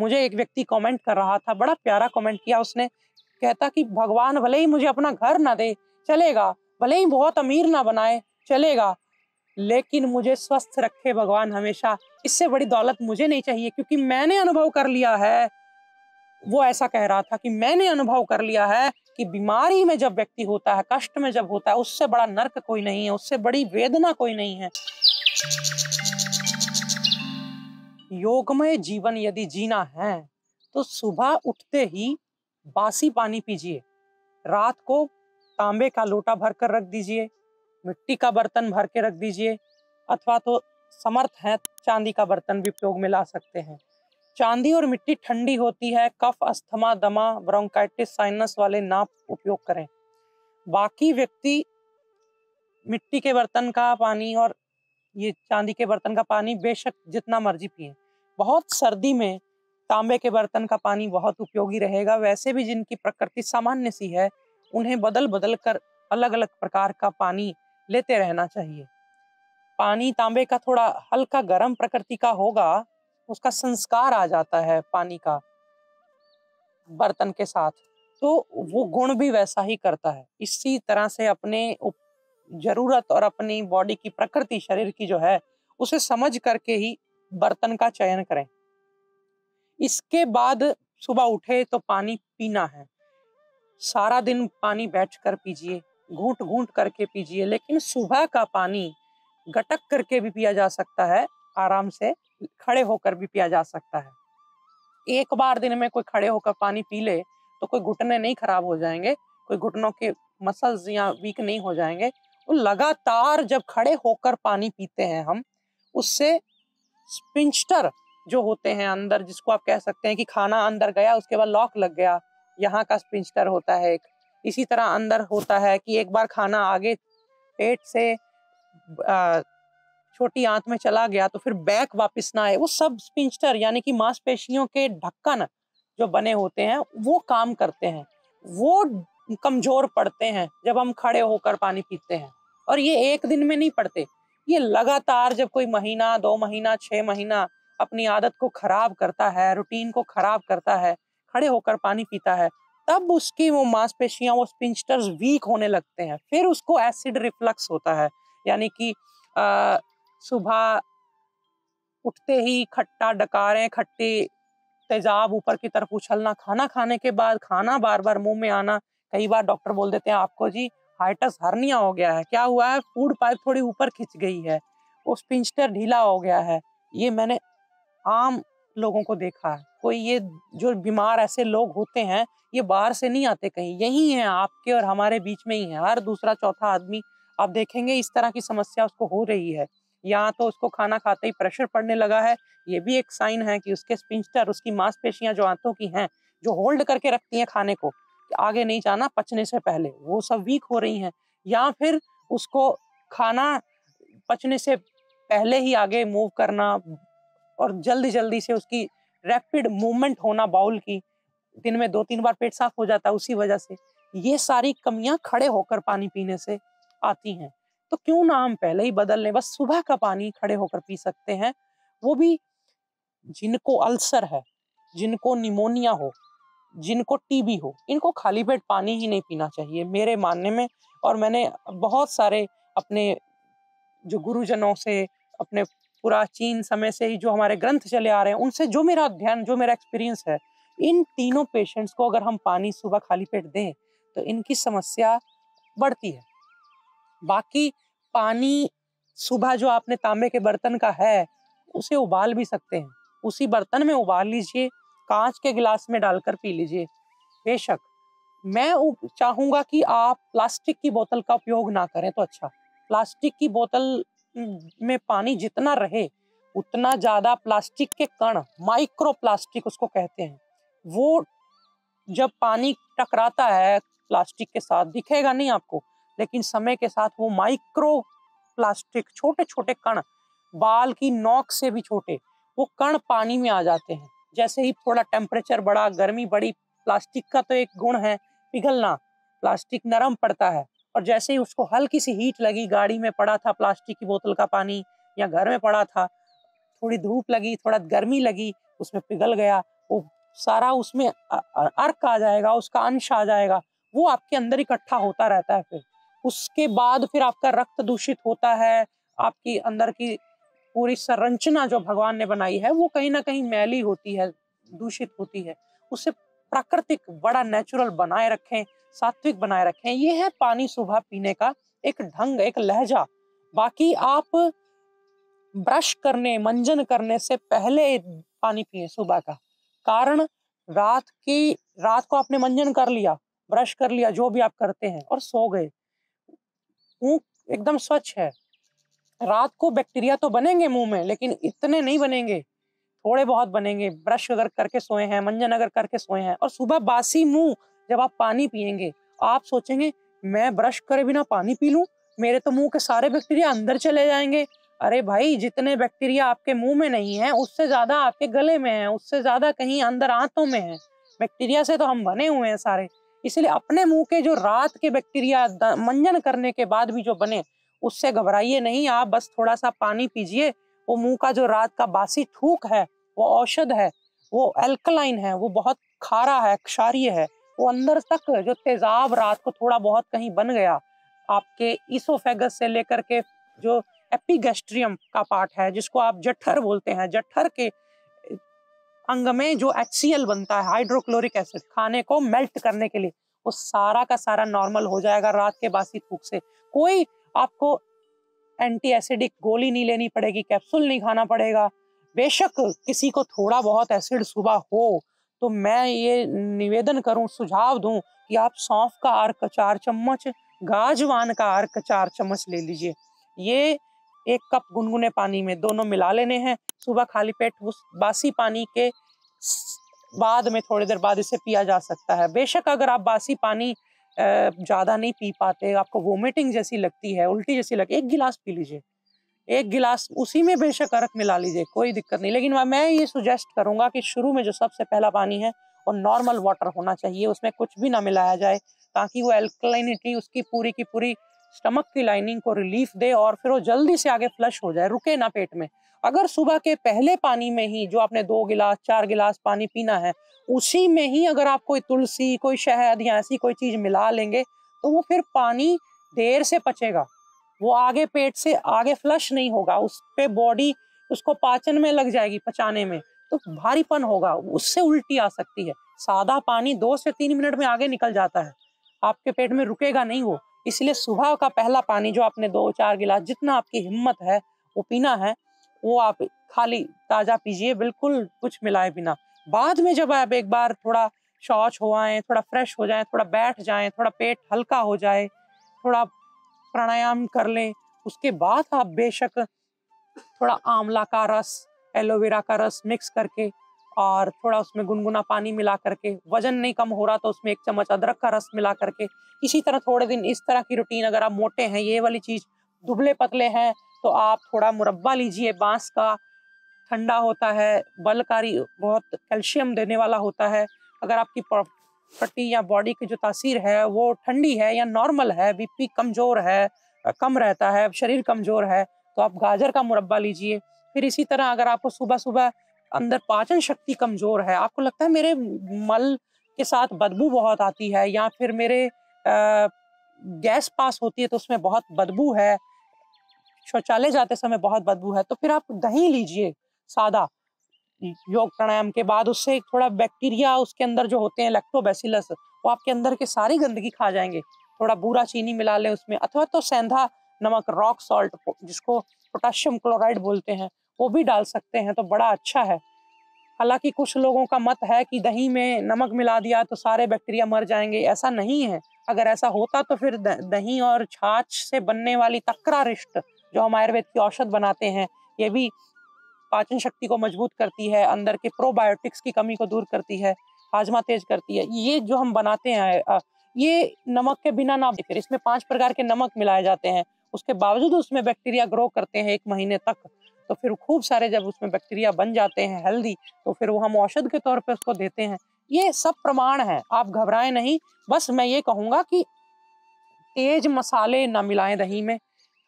मुझे एक व्यक्ति कमेंट कर रहा था बड़ा प्यारा कमेंट किया उसने कहता कि भगवान भले ही मुझे अपना घर ना दे चलेगा भले ही बहुत अमीर ना बनाए चलेगा लेकिन मुझे स्वस्थ रखे भगवान हमेशा इससे बड़ी दौलत मुझे नहीं चाहिए क्योंकि मैंने अनुभव कर लिया है वो ऐसा कह रहा था कि मैंने अनुभव कर लिया है कि बीमारी में जब व्यक्ति होता है कष्ट में जब होता है उससे बड़ा नर्क कोई नहीं है उससे बड़ी वेदना कोई नहीं है योगमय जीवन यदि जीना है तो सुबह उठते ही बासी पानी पीजिए रात को तांबे का लोटा भर कर रख दीजिए मिट्टी का बर्तन भर के रख दीजिए अथवा तो समर्थ है चांदी का बर्तन भी प्रयोग में ला सकते हैं चांदी और मिट्टी ठंडी होती है कफ अस्थमा दमा ब्रोंकाइटिस साइनस वाले नाप उपयोग करें बाकी व्यक्ति मिट्टी के बर्तन का पानी और ये चांदी के बर्तन का पानी बेशक जितना मर्जी पिए बहुत सर्दी में तांबे के बर्तन का पानी बहुत उपयोगी रहेगा वैसे भी जिनकी प्रकृति सामान्य सी है उन्हें बदल बदल कर अलग अलग प्रकार का पानी लेते रहना चाहिए पानी तांबे का थोड़ा हल्का गर्म प्रकृति का होगा उसका संस्कार आ जाता है पानी का बर्तन के साथ तो वो गुण भी वैसा ही करता है इसी तरह से अपने जरूरत और अपनी बॉडी की प्रकृति शरीर की जो है उसे समझ करके ही बर्तन का चयन करें इसके बाद सुबह उठे तो पानी पीना है सारा दिन पानी बैठ कर पीजिए घूट घूट करके पीजिए लेकिन सुबह का पानी गटक करके भी पिया जा सकता है आराम से खड़े होकर भी पिया जा सकता है एक बार दिन में कोई खड़े होकर पानी पी ले तो कोई घुटने नहीं खराब हो जाएंगे कोई घुटनों के मसल्स या वीक नहीं हो जाएंगे तो लगातार जब खड़े होकर पानी पीते हैं हम उससे स्पिंस्टर जो होते हैं अंदर जिसको आप कह सकते हैं कि खाना अंदर गया उसके बाद लॉक लग गया यहाँ का स्पिंस्टर होता है एक इसी तरह अंदर होता है कि एक बार खाना आगे पेट से छोटी आंत में चला गया तो फिर बैक वापस ना आए वो सब स्पिंस्टर यानी कि मांसपेशियों के ढक्कन जो बने होते हैं वो काम करते हैं वो कमजोर पड़ते हैं जब हम खड़े होकर पानी पीते हैं और ये एक दिन में नहीं पड़ते ये लगातार जब कोई महीना दो महीना छह महीना अपनी आदत को खराब करता है रूटीन को खराब करता है खड़े होकर पानी पीता है तब उसकी वो मांसपेशियां वो स्पिंस्टर्स वीक होने लगते हैं फिर उसको एसिड रिफ्लक्स होता है यानी कि सुबह उठते ही खट्टा डकारें खट्टे तेजाब ऊपर की तरफ उछलना खाना खाने के बाद खाना बार बार मुंह में आना कई बार डॉक्टर बोल देते हैं आपको जी हाइटस हर्निया हो गया है क्या हुआ है फूड पाइप थोड़ी ऊपर खिंच गई है वो स्पिंस्टर ढीला हो गया है ये मैंने आम लोगों को देखा है कोई ये जो बीमार ऐसे लोग होते हैं ये बाहर से नहीं आते कहीं यही है आपके और हमारे बीच में ही है हर दूसरा चौथा आदमी आप देखेंगे इस तरह की समस्या उसको हो रही है या तो उसको खाना खाते ही प्रेशर पड़ने लगा है ये भी एक साइन है कि उसके स्पिंस्टर उसकी मांसपेशियां जो आंतों की हैं जो होल्ड करके रखती हैं खाने को आगे नहीं जाना पचने से पहले वो सब वीक हो रही हैं या फिर उसको खाना पचने से पहले ही आगे मूव करना और जल्दी जल्दी से उसकी रैपिड मूवमेंट होना बाउल की दिन में दो तीन बार पेट साफ हो जाता है उसी वजह से ये सारी कमियां खड़े होकर पानी पीने से आती हैं तो क्यों ना हम पहले ही बदल लें बस सुबह का पानी खड़े होकर पी सकते हैं वो भी जिनको अल्सर है जिनको निमोनिया हो जिनको टीबी हो इनको खाली पेट पानी ही नहीं पीना चाहिए मेरे मानने में और मैंने बहुत सारे अपने जो गुरुजनों से अपने प्राचीन समय से ही जो हमारे ग्रंथ चले आ रहे हैं उनसे जो मेरा अध्ययन जो मेरा एक्सपीरियंस है इन तीनों पेशेंट्स को अगर हम पानी सुबह खाली पेट दें तो इनकी समस्या बढ़ती है बाकी पानी सुबह जो आपने तांबे के बर्तन का है उसे उबाल भी सकते हैं उसी बर्तन में उबाल लीजिए कांच के गिलास में डालकर पी लीजिए बेशक मैं चाहूँगा कि आप प्लास्टिक की बोतल का उपयोग ना करें तो अच्छा प्लास्टिक की बोतल में पानी जितना रहे उतना ज़्यादा प्लास्टिक के कण माइक्रो प्लास्टिक उसको कहते हैं वो जब पानी टकराता है प्लास्टिक के साथ दिखेगा नहीं आपको लेकिन समय के साथ वो माइक्रो प्लास्टिक छोटे छोटे कण बाल की नोक से भी छोटे वो कण पानी में आ जाते हैं जैसे ही थोड़ा टेम्परेचर बढ़ा गर्मी बढ़ी प्लास्टिक का तो एक गुण है पिघलना प्लास्टिक नरम पड़ता है और जैसे ही उसको हल्की सी हीट लगी गाड़ी में पड़ा था प्लास्टिक की बोतल का पानी या घर में पड़ा था थोड़ी धूप लगी थोड़ा गर्मी लगी उसमें पिघल गया वो सारा उसमें अर्क आ जाएगा उसका अंश आ जाएगा वो आपके अंदर इकट्ठा होता रहता है फिर उसके बाद फिर आपका रक्त दूषित होता है आपकी अंदर की पूरी संरचना जो भगवान ने बनाई है वो कहीं ना कहीं मैली होती है दूषित होती है उसे प्राकृतिक बड़ा नेचुरल बनाए रखें सात्विक बनाए रखें ये है पानी सुबह पीने का एक ढंग एक लहजा बाकी आप ब्रश करने मंजन करने से पहले पानी पिए सुबह का कारण रात की रात को आपने मंजन कर लिया ब्रश कर लिया जो भी आप करते हैं और सो गए एकदम स्वच्छ है रात को बैक्टीरिया तो बनेंगे मुंह में लेकिन इतने नहीं बनेंगे थोड़े बहुत बनेंगे ब्रश अगर करके सोए हैं मंजन अगर करके सोए हैं और सुबह बासी मुंह जब आप पानी पियेंगे आप सोचेंगे मैं ब्रश करे बिना पानी पी लूँ मेरे तो मुंह के सारे बैक्टीरिया अंदर चले जाएंगे अरे भाई जितने बैक्टीरिया आपके मुंह में नहीं है उससे ज्यादा आपके गले में है उससे ज्यादा कहीं अंदर आंतों में है बैक्टीरिया से तो हम बने हुए हैं सारे इसलिए अपने मुंह के जो रात के बैक्टीरिया मंजन करने के बाद भी जो बने उससे घबराइए नहीं आप बस थोड़ा सा पानी पीजिए वो मुंह का जो रात का बासी थूक है वो औषध है वो एल्कलाइन है वो बहुत खारा है क्षारीय है वो अंदर तक जो तेजाब रात को थोड़ा बहुत कहीं बन गया आपके इसोफेगस से लेकर के जो एपिगेस्ट्रियम का पार्ट है जिसको आप जठर बोलते हैं जठर के अंग में जो एच बनता है हाइड्रोक्लोरिक एसिड खाने को मेल्ट करने के लिए वो सारा का सारा नॉर्मल हो जाएगा रात के बासी थूक से कोई आपको एंटी एसिडिक गोली नहीं लेनी पड़ेगी कैप्सूल नहीं खाना पड़ेगा बेशक किसी को थोड़ा बहुत एसिड सुबह हो तो मैं ये निवेदन करूं सुझाव दूं कि आप सौंफ का अर्क चार चम्मच गाजवान का अर्क चार चम्मच ले लीजिए ये एक कप गुनगुने पानी में दोनों मिला लेने हैं सुबह खाली पेट उस बासी पानी के बाद में थोड़ी देर बाद इसे पिया जा सकता है बेशक अगर आप बासी पानी ज़्यादा नहीं पी पाते आपको वोमिटिंग जैसी लगती है उल्टी जैसी लगती एक गिलास पी लीजिए एक गिलास उसी में बेशक अरक मिला लीजिए कोई दिक्कत नहीं लेकिन मैं ये सुजेस्ट करूँगा कि शुरू में जो सबसे पहला पानी है वो नॉर्मल वाटर होना चाहिए उसमें कुछ भी ना मिलाया जाए ताकि वो एल्कलाइनिटी उसकी पूरी की पूरी स्टमक की लाइनिंग को रिलीफ दे और फिर वो जल्दी से आगे फ्लश हो जाए रुके ना पेट में अगर सुबह के पहले पानी में ही जो आपने दो गिलास चार गिलास पानी पीना है उसी में ही अगर आप कोई तुलसी कोई शहद या ऐसी कोई चीज़ मिला लेंगे तो वो फिर पानी देर से पचेगा वो आगे पेट से आगे फ्लश नहीं होगा उस पर बॉडी उसको पाचन में लग जाएगी पचाने में तो भारीपन होगा उससे उल्टी आ सकती है सादा पानी दो से तीन मिनट में आगे निकल जाता है आपके पेट में रुकेगा नहीं वो इसलिए सुबह का पहला पानी जो आपने दो चार गिलास जितना आपकी हिम्मत है वो पीना है वो आप खाली ताज़ा पीजिए बिल्कुल कुछ मिलाए बिना बाद में जब आप एक बार थोड़ा शौच हो आए थोड़ा फ्रेश हो जाए थोड़ा बैठ जाए थोड़ा पेट हल्का हो जाए थोड़ा प्राणायाम कर लें उसके बाद आप बेशक थोड़ा आंवला का रस एलोवेरा का रस मिक्स करके और थोड़ा उसमें गुनगुना पानी मिला करके वजन नहीं कम हो रहा तो उसमें एक चम्मच अदरक का रस मिला करके इसी तरह थोड़े दिन इस तरह की रूटीन अगर आप मोटे हैं ये वाली चीज़ दुबले पतले हैं तो आप थोड़ा मुरब्बा लीजिए बांस का ठंडा होता है बलकारी बहुत कैल्शियम देने वाला होता है अगर आपकी प्रॉपर्टी या बॉडी की जो तासीर है वो ठंडी है या नॉर्मल है बीपी कमज़ोर है कम रहता है शरीर कमज़ोर है तो आप गाजर का मुरब्बा लीजिए फिर इसी तरह अगर आपको सुबह सुबह अंदर पाचन शक्ति कमज़ोर है आपको लगता है मेरे मल के साथ बदबू बहुत आती है या फिर मेरे आ, गैस पास होती है तो उसमें बहुत बदबू है शौचालय जाते समय बहुत बदबू है तो फिर आप दही लीजिए सादा योग प्राणायाम के बाद उससे थोड़ा बैक्टीरिया उसके अंदर जो होते हैं लैक्टोबैसिलस वो आपके अंदर के सारी गंदगी खा जाएंगे थोड़ा बूरा चीनी मिला लें उसमें अथवा तो सेंधा नमक रॉक सॉल्ट जिसको पोटाशियम क्लोराइड बोलते हैं वो भी डाल सकते हैं तो बड़ा अच्छा है हालांकि कुछ लोगों का मत है कि दही में नमक मिला दिया तो सारे बैक्टीरिया मर जाएंगे ऐसा नहीं है अगर ऐसा होता तो फिर दही और छाछ से बनने वाली तकरा रिश्त जो हम आयुर्वेद की औषध बनाते हैं ये भी पाचन शक्ति को मजबूत करती है अंदर के प्रोबायोटिक्स की कमी को दूर करती है हाजमा तेज करती है ये जो हम बनाते हैं ये नमक के बिना ना फिर इसमें पांच प्रकार के नमक मिलाए जाते हैं उसके बावजूद उसमें बैक्टीरिया ग्रो करते हैं एक महीने तक तो फिर खूब सारे जब उसमें बैक्टीरिया बन जाते हैं हेल्दी तो फिर वो हम औषध के तौर पर उसको देते हैं ये सब प्रमाण है आप घबराएं नहीं बस मैं ये कहूँगा कि तेज मसाले ना मिलाएं दही में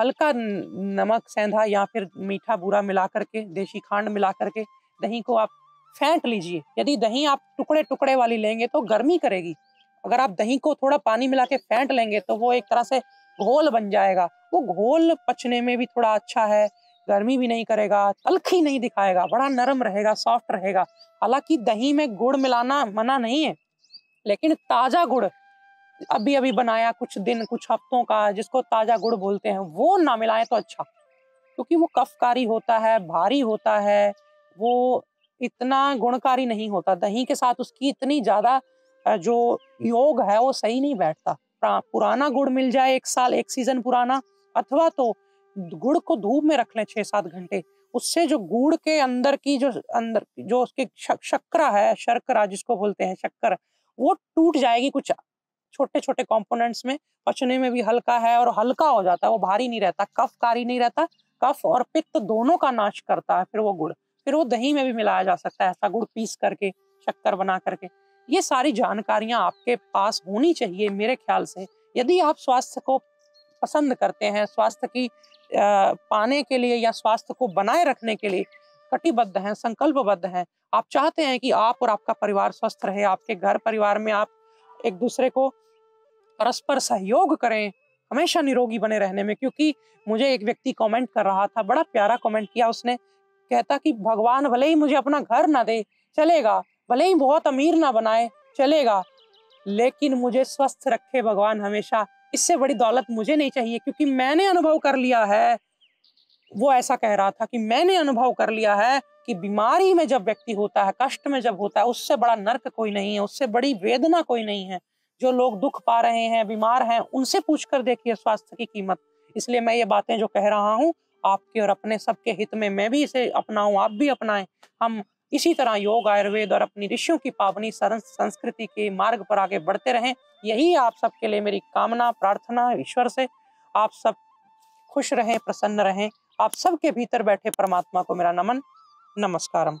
हल्का नमक सेंधा या फिर मीठा बूरा मिला करके देसी खांड मिला करके दही को आप फेंट लीजिए यदि दही आप टुकड़े टुकड़े वाली लेंगे तो गर्मी करेगी अगर आप दही को थोड़ा पानी मिला के फेंट लेंगे तो वो एक तरह से घोल बन जाएगा वो घोल पचने में भी थोड़ा अच्छा है गर्मी भी नहीं करेगा तलखी नहीं दिखाएगा बड़ा नरम रहेगा सॉफ्ट रहेगा हालांकि दही में गुड़ मिलाना मना नहीं है लेकिन ताज़ा गुड़ अभी अभी बनाया कुछ दिन कुछ हफ्तों का जिसको ताजा गुड़ बोलते हैं वो ना मिलाएं तो अच्छा क्योंकि वो कफकारी होता है भारी होता है वो इतना गुणकारी नहीं होता दही के साथ उसकी इतनी ज्यादा जो योग है वो सही नहीं बैठता पुराना गुड़ मिल जाए एक साल एक सीजन पुराना अथवा तो गुड़ को धूप में रख लें छह सात घंटे उससे जो गुड़ के अंदर की जो अंदर जो उसके शक, शक्करा है शर्करा जिसको बोलते हैं शक्कर वो टूट जाएगी कुछ छोटे छोटे कंपोनेंट्स में पचने में भी हल्का है और हल्का हो जाता है वो भारी नहीं रहता कफ कारी नहीं रहता कफ और पित्त दोनों का नाश करता है फिर वो गुड़ फिर वो दही में भी मिलाया जा सकता है ऐसा गुड़ पीस करके शक्कर बना करके ये सारी जानकारियाँ आपके पास होनी चाहिए मेरे ख्याल से यदि आप स्वास्थ्य को पसंद करते हैं स्वास्थ्य की पाने के लिए या स्वास्थ्य को बनाए रखने के लिए कटिबद्ध हैं संकल्पबद्ध हैं आप चाहते हैं कि आप और आपका परिवार स्वस्थ रहे आपके घर परिवार में आप एक दूसरे को परस्पर सहयोग करें हमेशा निरोगी बने रहने में क्योंकि मुझे एक व्यक्ति कमेंट कर रहा था बड़ा प्यारा कमेंट किया उसने कहता कि भगवान भले ही मुझे अपना घर ना दे चलेगा भले ही बहुत अमीर ना बनाए चलेगा लेकिन मुझे स्वस्थ रखे भगवान हमेशा इससे बड़ी दौलत मुझे नहीं चाहिए क्योंकि मैंने अनुभव कर लिया है वो ऐसा कह रहा था कि मैंने अनुभव कर लिया है कि बीमारी में जब व्यक्ति होता है कष्ट में जब होता है उससे बड़ा नर्क कोई नहीं है उससे बड़ी वेदना कोई नहीं है जो लोग दुख पा रहे हैं बीमार हैं उनसे पूछ कर देखिए स्वास्थ्य की कीमत इसलिए मैं ये बातें जो कह रहा हूँ आपके और अपने सबके हित में मैं भी इसे अपनाऊं आप भी अपनाएं हम इसी तरह योग आयुर्वेद और अपनी ऋषियों की पावनी संस्कृति के मार्ग पर आगे बढ़ते रहें यही आप सबके लिए मेरी कामना प्रार्थना ईश्वर से आप सब खुश रहें प्रसन्न रहें आप सबके भीतर बैठे परमात्मा को मेरा नमन నమస్కారం